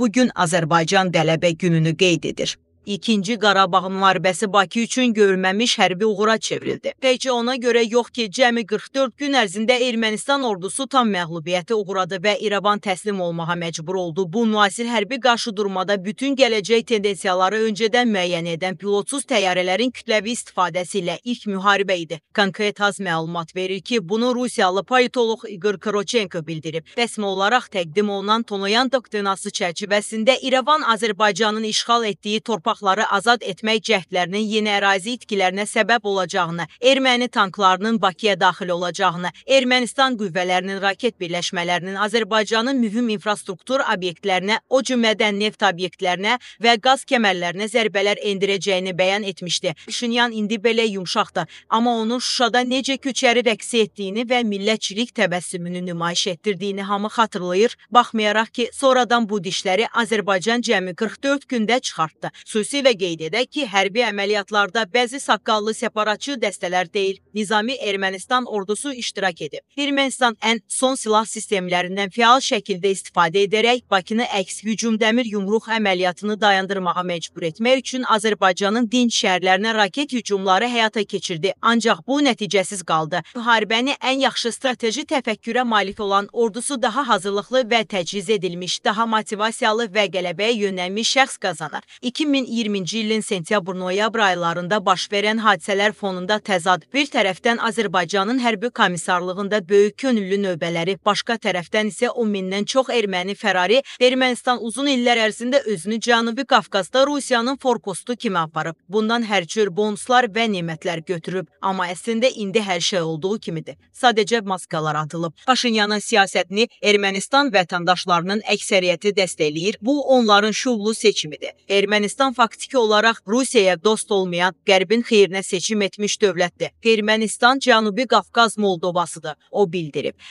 bu gün Azərbaycan Qələbə gününü qeyd edir. İkinci Qarabağ müharibəsi Bakı üçün görülməmiş hərbi uğura çevrildi. Təkcə ona görə yox ki, cəmi 44 gün ərzində Ermənistan ordusu tam məğlubiyyətə uğradı və İrəvan təslim olmağa məcbur oldu. Bu müasir hərbi qarşıdurmada bütün gələcək tendensiyaları öncədən müəyyən edən pilotsuz təyyarələrin kütləvi istifadəsi ilə ilk müharibə idi. Konkret az məlumat verir ki, bunu Rusiyalı politoloq Igor Korochenko bildirib. Rəsmi olaraq təqdim olunan Tonoyan doktrinası çərçivəsində İrəvan Azərbaycanın işğal etdiyi torpaq torpaqları azad etmək cəhdlərinin yeni ərazi itkilərinə səbəb olacağını, erməni tanklarının Bakıya daxil olacağını, Ermənistan qüvvələrinin raket birləşmələrinin Azərbaycanın mühüm infrastruktur obyektlərinə, o cümlədən neft obyektlərinə və qaz kəmərlərinə zərbələr endirəcəyini bəyan etmişdi. Şinyan indi belə yumşaqdır, amma onun Şuşada necə köçəri rəqs etdiyini və millətçilik təbəssümünü nümayiş etdirdiyini hamı xatırlayır, baxmayaraq ki, sonradan bu dişləri Azərbaycan cəmi 44 gündə çıxartdı. Su Xüsusilə qeyd edək ki, hərbi əməliyyatlarda bəzi saqqallı separatçı dəstələr deyil, Nizami Ermənistan ordusu iştirak edib. Ermənistan ən son silah sistemlərindən fəal şəkildə istifadə edərək Bakını əks hücum dəmir yumruq əməliyyatını dayandırmağa məcbur etmək üçün Azərbaycanın dinc şəhərlərinə raket hücumları həyata keçirdi. Ancaq bu nəticəsiz qaldı. Müharibəni ən yaxşı strateji təfəkkürə malik olan ordusu daha hazırlıqlı və təchiz edilmiş, daha motivasiyalı və qələbəyə yönəlmiş şəxs qazanır. 2000 2020-ci ilin sentyabr-noyabr aylarında baş verən hadisələr fonunda təzad. Bir tərəfdən Azərbaycanın hərbi komissarlığında böyük könüllü növbələri, başqa tərəfdən isə 10 mindən çox erməni fərari Ermənistan uzun illər ərzində özünü Cənubi Qafqazda Rusiyanın forpostu kimi aparıb. Bundan hər cür bonuslar və nemətlər götürüb. Amma əslində indi hər şey olduğu kimidir. Sadəcə maskalar atılıb. Paşinyanın siyasətini Ermənistan vətəndaşlarının əksəriyyəti dəstəkləyir. Bu onların şuurlu seçimidir. Ermənistan faktiki olaraq Rusiyaya dost olmayan, Qərbin xeyrinə seçim etmiş dövlətdir. Ermənistan Cənubi Qafqaz Moldovasıdır, o bildirib.